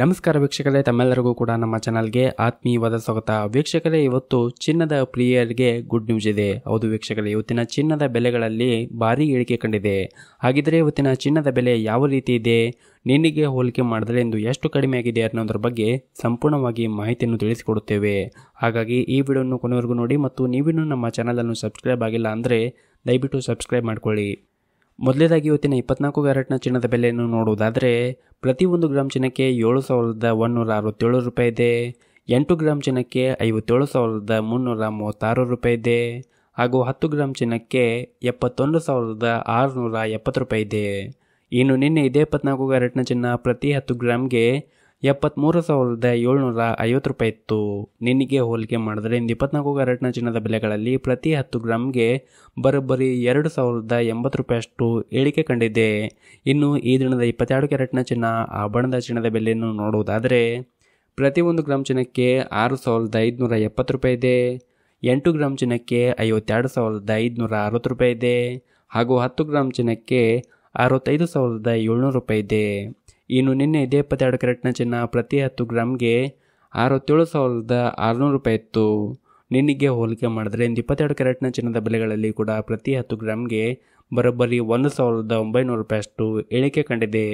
ನಮಸ್ಕಾರ ವೀಕ್ಷಕರೇ ತಮ್ಮೆಲ್ಲರಿಗೂ ಕೂಡ ನಮ್ಮ ಚಾನಲ್ಗೆ ಆತ್ಮೀಯವಾದ ಸ್ವಾಗತ ವೀಕ್ಷಕರೇ ಇವತ್ತು ಚಿನ್ನದ ಪ್ರಿಯರಿಗೆ ಗುಡ್ ನ್ಯೂಸ್ ಇದೆ ಹೌದು ವೀಕ್ಷಕರೇ ಇವತ್ತಿನ ಚಿನ್ನದ ಬೆಲೆಗಳಲ್ಲಿ ಭಾರಿ ಇಳಿಕೆ ಕಂಡಿದೆ ಹಾಗಿದ್ರೆ ಇವತ್ತಿನ ಚಿನ್ನದ ಬೆಲೆ ಯಾವ ರೀತಿ ಇದೆ ನಿನ್ನಿಗೆ ಹೋಲಿಕೆ ಮಾಡಿದರೆ ಇಂದು ಎಷ್ಟು ಕಡಿಮೆ ಆಗಿದೆ ಅನ್ನೋದ್ರ ಬಗ್ಗೆ ಸಂಪೂರ್ಣವಾಗಿ ಮಾಹಿತಿಯನ್ನು ತಿಳಿಸಿಕೊಡುತ್ತೇವೆ ಹಾಗಾಗಿ ಈ ವಿಡಿಯೋನ್ನು ಕೊನೆವರೆಗೂ ನೋಡಿ ಮತ್ತು ನೀವಿನ್ನೂ ನಮ್ಮ ಚಾನಲನ್ನು ಸಬ್ಸ್ಕ್ರೈಬ್ ಆಗಿಲ್ಲ ಅಂದರೆ ದಯವಿಟ್ಟು ಸಬ್ಸ್ಕ್ರೈಬ್ ಮಾಡಿಕೊಳ್ಳಿ ಮೊದಲೇದಾಗಿ ಇವತ್ತಿನ ಇಪ್ಪತ್ನಾಲ್ಕು ಕ್ಯಾರೆಟ್ನ ಚಿನ್ನದ ಬೆಲೆಯನ್ನು ನೋಡುವುದಾದರೆ ಪ್ರತಿ ಒಂದು ಗ್ರಾಮ್ ಚಿನ್ನಕ್ಕೆ ಏಳು ಸಾವಿರದ ಒನ್ನೂರ ಅರವತ್ತೇಳು ರೂಪಾಯಿ ಇದೆ ಎಂಟು ಗ್ರಾಮ್ ಚಿನ್ನಕ್ಕೆ ಐವತ್ತೇಳು ಸಾವಿರದ ಮುನ್ನೂರ ಮೂವತ್ತಾರು ರೂಪಾಯಿ ಇದೆ ಹಾಗೂ ಹತ್ತು ಗ್ರಾಮ್ ಚಿನ್ನಕ್ಕೆ ಎಪ್ಪತ್ತೊಂದು ಸಾವಿರದ ಆರುನೂರ ಎಪ್ಪತ್ತು ರೂಪಾಯಿ ಇದೆ ಇನ್ನು ನಿನ್ನೆ ಇದೇ ಇಪ್ಪತ್ನಾಲ್ಕು ಕ್ಯಾರೆಟ್ನ ಚಿನ್ನ ಪ್ರತಿ ಹತ್ತು ಗ್ರಾಮ್ಗೆ ಎಪ್ಪತ್ತ್ಮೂರು ಸಾವಿರದ ಏಳ್ನೂರ ಐವತ್ತು ರೂಪಾಯಿ ಇತ್ತು ನಿನಗೆ ಹೋಲಿಕೆ ಇಂದು ಇಪ್ಪತ್ನಾಲ್ಕು ಕ್ಯಾರೆಟ್ನ ಚಿನ್ನದ ಬೆಲೆಗಳಲ್ಲಿ ಪ್ರತಿ ಹತ್ತು ಗ್ರಾಮ್ಗೆ ಬರೋಬ್ಬರಿ ಎರಡು ಸಾವಿರದ ಎಂಬತ್ತು ರೂಪಾಯಿಯಷ್ಟು ಇಳಿಕೆ ಕಂಡಿದೆ ಇನ್ನು ಈ ದಿನದ ಇಪ್ಪತ್ತೆರಡು ಕ್ಯಾರೆಟ್ನ ಚಿನ್ನ ಆಭರಣದ ಚಿನ್ನದ ಬೆಲೆಯನ್ನು ನೋಡುವುದಾದರೆ ಪ್ರತಿ ಒಂದು ಗ್ರಾಮ್ ಚಿನ್ನಕ್ಕೆ ಆರು ಸಾವಿರದ ಐದುನೂರ ಎಪ್ಪತ್ತು ರೂಪಾಯಿ ಇದೆ ಎಂಟು ಗ್ರಾಮ್ ಚಿನ್ನಕ್ಕೆ ಐವತ್ತೆರಡು ಸಾವಿರದ ಐದುನೂರ ಅರವತ್ತು ರೂಪಾಯಿ ಇದೆ ಹಾಗೂ ಹತ್ತು ಗ್ರಾಮ್ ಚಿನ್ನಕ್ಕೆ ಅರವತ್ತೈದು ಸಾವಿರದ ಏಳ್ನೂರು ರೂಪಾಯಿ ಇದೆ ಇನ್ನು ನಿನ್ನೆ ಇದೇ ಇಪ್ಪತ್ತೆರಡು ಕ್ಯಾರೆಟ್ನ ಚಿನ್ನ ಪ್ರತಿ ಹತ್ತು ಗ್ರಾಮ್ಗೆ ಅರವತ್ತೇಳು ಸಾವಿರದ ಆರುನೂರು ರೂಪಾಯಿ ಇತ್ತು ನಿನ್ನೆಗೆ ಹೋಲಿಕೆ ಮಾಡಿದ್ರೆ ಇಂದು ಇಪ್ಪತ್ತೆರಡು ಕ್ಯಾರೆಟ್ನ ಚಿನ್ನದ ಬೆಲೆಗಳಲ್ಲಿ ಕೂಡ ಪ್ರತಿ ಹತ್ತು ಗ್ರಾಮ್ಗೆ ಬರೋಬ್ಬರಿ ಒಂದು ಸಾವಿರದ ಒಂಬೈನೂರು ರೂಪಾಯಿ ಅಷ್ಟು ಇಳಿಕೆ ಕಂಡಿದೆ